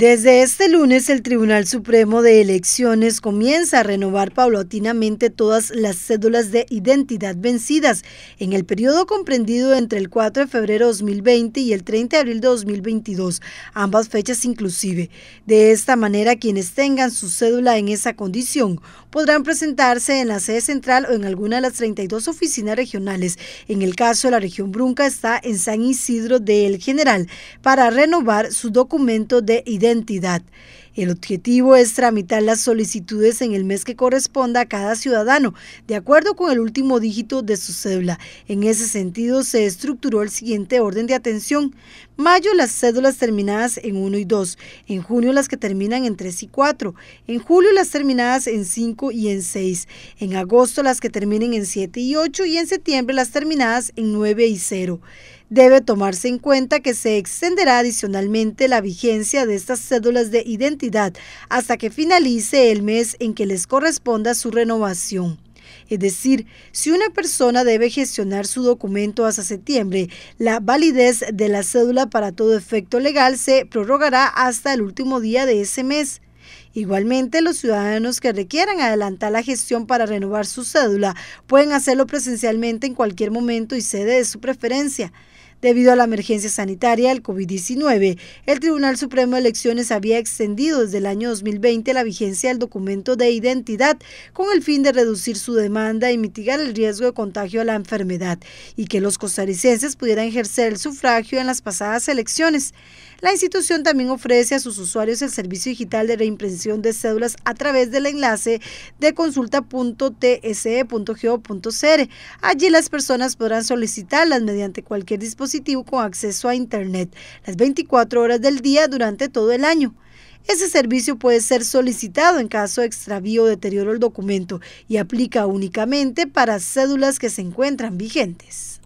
Desde este lunes, el Tribunal Supremo de Elecciones comienza a renovar paulatinamente todas las cédulas de identidad vencidas en el periodo comprendido entre el 4 de febrero de 2020 y el 30 de abril de 2022, ambas fechas inclusive. De esta manera, quienes tengan su cédula en esa condición podrán presentarse en la sede central o en alguna de las 32 oficinas regionales. En el caso de la región Brunca está en San Isidro del General para renovar su documento de identidad identidad. El objetivo es tramitar las solicitudes en el mes que corresponda a cada ciudadano, de acuerdo con el último dígito de su cédula. En ese sentido, se estructuró el siguiente orden de atención. Mayo, las cédulas terminadas en 1 y 2. En junio, las que terminan en 3 y 4. En julio, las terminadas en 5 y en 6. En agosto, las que terminen en 7 y 8. Y en septiembre, las terminadas en 9 y 0. Debe tomarse en cuenta que se extenderá adicionalmente la vigencia de estas cédulas de identidad hasta que finalice el mes en que les corresponda su renovación. Es decir, si una persona debe gestionar su documento hasta septiembre, la validez de la cédula para todo efecto legal se prorrogará hasta el último día de ese mes. Igualmente, los ciudadanos que requieran adelantar la gestión para renovar su cédula pueden hacerlo presencialmente en cualquier momento y sede de su preferencia. Debido a la emergencia sanitaria del COVID-19, el Tribunal Supremo de Elecciones había extendido desde el año 2020 la vigencia del documento de identidad con el fin de reducir su demanda y mitigar el riesgo de contagio a la enfermedad y que los costarricenses pudieran ejercer el sufragio en las pasadas elecciones. La institución también ofrece a sus usuarios el servicio digital de reimpresión de cédulas a través del enlace de consulta.tse.go.cr. Allí las personas podrán solicitarlas mediante cualquier dispositivo con acceso a Internet las 24 horas del día durante todo el año. Ese servicio puede ser solicitado en caso de extravío o deterioro del documento y aplica únicamente para cédulas que se encuentran vigentes.